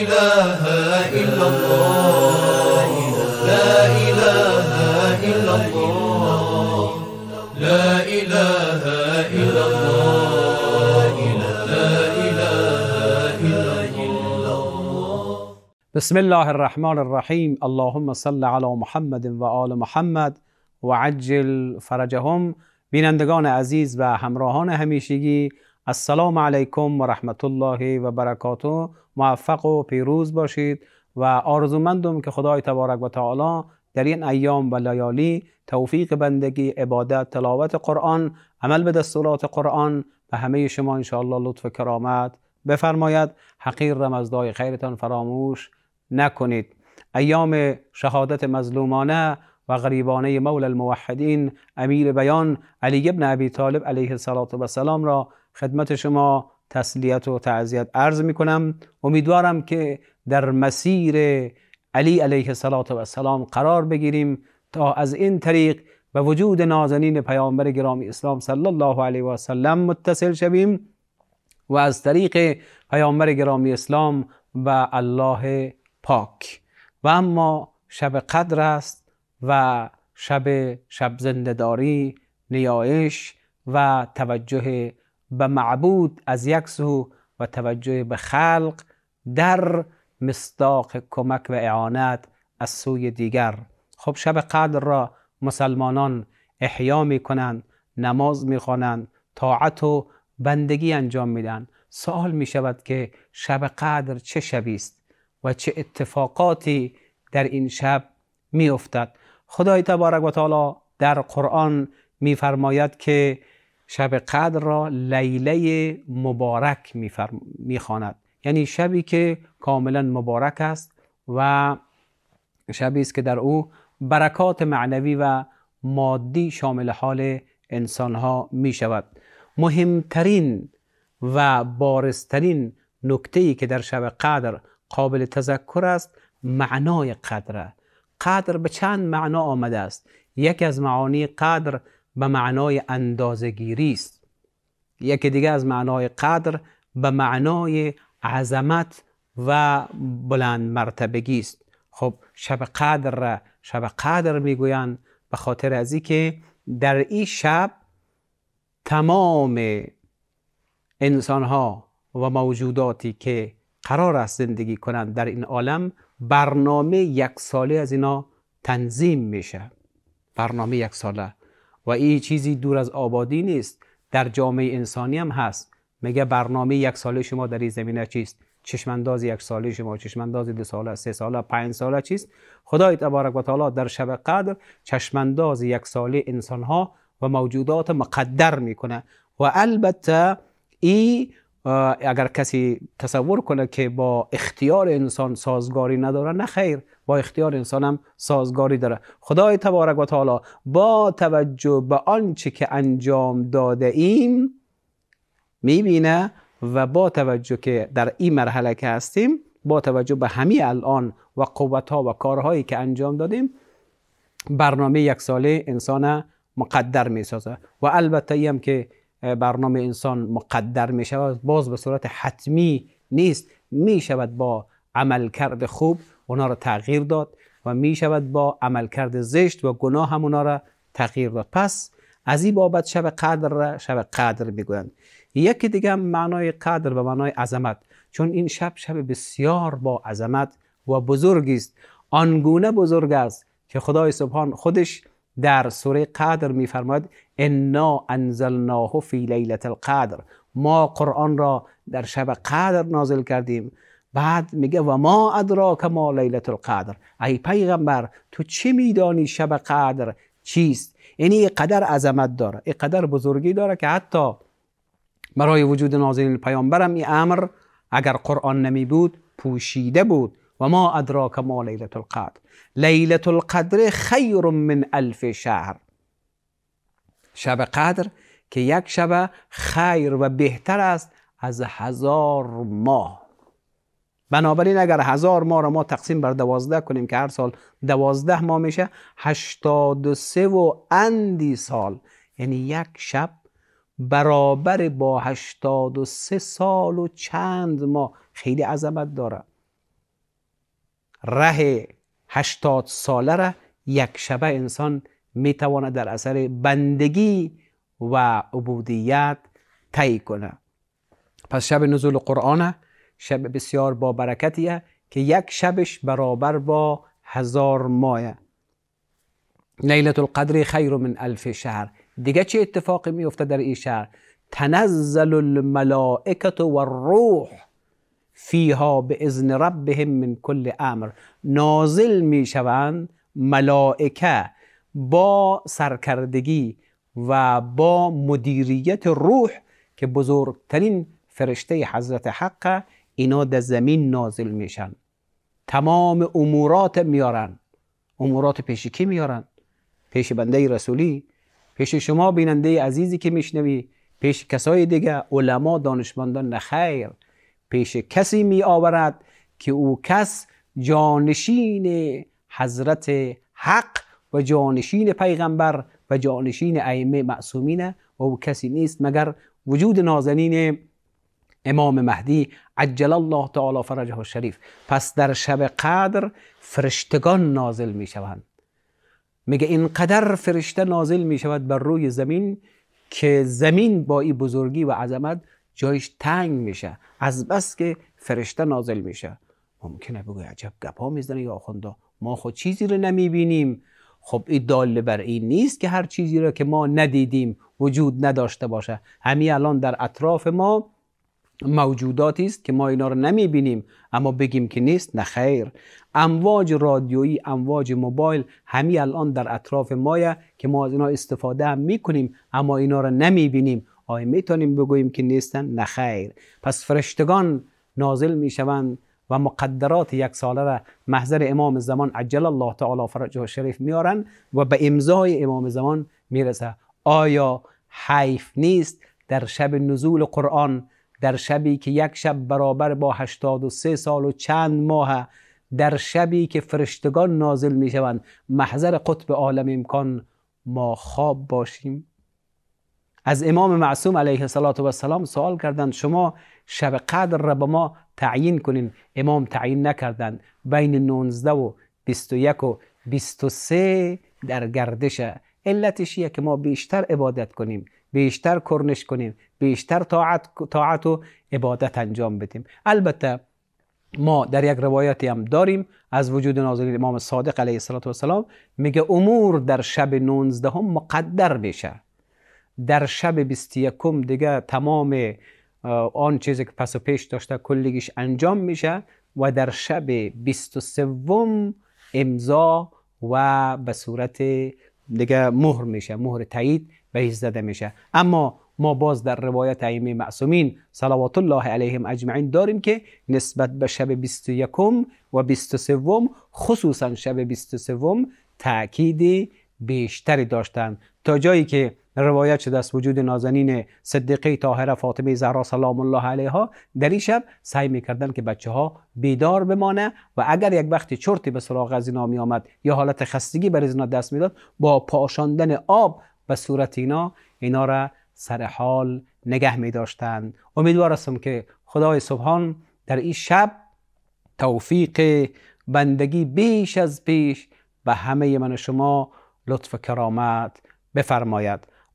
إله إلا الله لا إله إلا الله لا إله إلا الله لا إله إلا الله بسم الله الرحمن الرحيم اللهم صل على محمد وآل محمد وعجل فرجهم بینندگان عزیز و همراهان همیشگی السلام علیکم و رحمت الله و برکاته موفق و پیروز باشید و آرزومندم که خدای تبارک و تعالی در این ایام و لیالی توفیق بندگی عبادت تلاوت قرآن عمل به دستورات قرآن به همه شما انشاءالله لطف و کرامت بفرماید حقیر رمزدای خیرتان فراموش نکنید ایام شهادت مظلومانه و غریبانه مولا الموحدین امیر بیان علی ابن ابی طالب علیه السلام را خدمت شما تسلیت و تعذیت عرض می کنم امیدوارم که در مسیر علی علیه السلام قرار بگیریم تا از این طریق به وجود نازنین پیامبر گرامی اسلام صلی الله علیه و سلم متصل شویم و از طریق پیامبر گرامی اسلام و الله پاک و اما شب قدر است و شب شب زندهداری نیایش و توجه به معبود از یک سو و توجه به خلق در مستاق کمک و اعانت از سوی دیگر خب شب قدر را مسلمانان احیا می کنند نماز می خوانند طاعت و بندگی انجام میدن سوال می شود که شب قدر چه شبی است و چه اتفاقاتی در این شب می افتد خدای تبارک و تعالی در قرآن میفرماید که شب قدر را لیله مبارک میخواند یعنی شبی که کاملا مبارک است و شبی است که در او برکات معنوی و مادی شامل حال انسان ها می شود مهمترین و بارسترین نکته ای که در شب قدر قابل تذکر است معنای قدره قدر به چند معنا آمده است یکی از معانی قدر به معنای اندازگیری است یکی دیگه از معنای قدر به معنای عظمت و بلند مرتبگی است خب شب قدر را شب قدر میگویند به خاطر از که در این شب تمام انسان ها و موجوداتی که قرار است زندگی کنند در این عالم برنامه یک ساله از اینا تنظیم میشه برنامه یک ساله و این چیزی دور از آبادی نیست در جامعه انسانی هم هست میگه برنامه یک ساله شما در این زمینه چیست چشمانداز یک ساله شما چشمانداز دو ساله سه ساله پنج ساله چیست خدای تبارک و تعالی در شب قدر چشمانداز یک ساله انسان ها و موجودات مقدر میکنه و البته ای اگر کسی تصور کنه که با اختیار انسان سازگاری نداره نه خیر با اختیار انسان هم سازگاری داره خدای تبارک و تعالی با توجه به آنچه که انجام داده ایم میبینه و با توجه که در این مرحله که هستیم با توجه به همه الان و قوت ها و کارهایی که انجام دادیم برنامه یک ساله انسان مقدر میسازه و البته ایم که برنامه انسان مقدر می شود باز به صورت حتمی نیست می شود با عملکرد خوب اونا را تغییر داد و می شود با عملکرد زشت و گناه هم اونا را تغییر داد پس از این بابت شب قدر را شب قدر میگویند یکی دیگه معنای قدر به معنای عظمت چون این شب شب بسیار با عظمت و بزرگی است آنگونه بزرگ است که خدای سبحان خودش در سوره قدر میفرماید انا انزلناه فی لیلت القدر ما قرآن را در شب قدر نازل کردیم بعد میگه و ما ادراک ما لیلت القدر ای پیغمبر تو چه میدانی شب قدر چیست یعنی قدر عظمت داره این قدر بزرگی داره که حتی برای وجود نازلین پیامبرم این امر اگر قرآن نمی بود پوشیده بود و ما ادراک ما لیلت القدر لیلت القدر خیر من الف شهر شب قدر که یک شب خیر و بهتر است از هزار ماه بنابراین اگر هزار ماه را ما تقسیم بر دوازده کنیم که هر سال دوازده ماه میشه هشتاد و سه و اندی سال یعنی یک شب برابر با هشتاد و سه سال و چند ماه خیلی عظمت داره ره هشتاد ساله را یک شبه انسان میتواند در اثر بندگی و عبودیت طی کنه پس شب نزول قرآن شب بسیار با برکتیه که یک شبش برابر با هزار ماه لیلت القدر خیر من الف شهر دیگه چه اتفاقی میفته در این شهر تنزل الملائکت و روح فیها به اذن ربهم من کل امر نازل می شوند ملائکه با سرکردگی و با مدیریت روح که بزرگترین فرشته حضرت حق اینا در زمین نازل میشن تمام امورات میارن امورات پیش کی میارن پیش بنده رسولی پیش شما بیننده عزیزی که میشنوی پیش کسای دیگه علما دانشمندان نخیر؟ خیر پیش کسی می آورد که او کس جانشین حضرت حق و جانشین پیغمبر و جانشین ائمه معصومین و او کسی نیست مگر وجود نازنین امام مهدی عجل الله تعالی فرجه الشریف پس در شب قدر فرشتگان نازل می شوند میگه اینقدر فرشته نازل می شود بر روی زمین که زمین با این بزرگی و عظمت جایش تنگ میشه از بس که فرشته نازل میشه ممکنه بگوی عجب گپا میزنه یا آخوندا ما خود چیزی رو نمیبینیم خب این داله بر این نیست که هر چیزی را که ما ندیدیم وجود نداشته باشه همین الان در اطراف ما موجوداتی است که ما اینا رو نمیبینیم اما بگیم که نیست نه خیر امواج رادیویی امواج موبایل همین الان در اطراف مایه که ما از اینا استفاده هم میکنیم اما اینا رو نمیبینیم آیا میتونیم بگوییم که نیستن نه خیر پس فرشتگان نازل میشوند و مقدرات یک ساله را محضر امام زمان عجل الله تعالی فرجه شریف میارن و به امضای امام زمان میرسه آیا حیف نیست در شب نزول قرآن در شبی که یک شب برابر با 83 سال و چند ماه در شبی که فرشتگان نازل میشوند محضر قطب عالم امکان ما خواب باشیم از امام معصوم علیه السلام سوال کردند شما شب قدر را به ما تعیین کنین امام تعیین نکردند بین 19 و 21 و 23 در گردشه علتش یه که ما بیشتر عبادت کنیم بیشتر کرنش کنیم بیشتر طاعت, طاعت و عبادت انجام بدیم البته ما در یک روایتی هم داریم از وجود ناظرین امام صادق علیه السلام میگه امور در شب 19 هم مقدر میشه در شب 21 دیگه تمام آن چیزی که پس و پیش داشته کلیگیش انجام میشه و در شب 23 امضا و به صورت دیگه مهر میشه مهر تایید به زده میشه اما ما باز در روایت ائمه معصومین صلوات الله علیهم اجمعین داریم که نسبت به شب 21 و 23 خصوصا شب 23 تاکید بیشتری داشتن تا جایی که روایت شده است وجود نازنین صدیقه طاهره فاطمه زهرا سلام الله علیها در این شب سعی میکردن که بچه ها بیدار بمانه و اگر یک وقتی چرتی به سراغ از اینا می آمد یا حالت خستگی بر اینا دست میداد با پاشاندن آب به صورت اینا اینا را سر حال نگه می داشتند امیدوار هستم که خدای سبحان در این شب توفیق بندگی بیش از پیش به همه من شما لطف کرامت بفرماید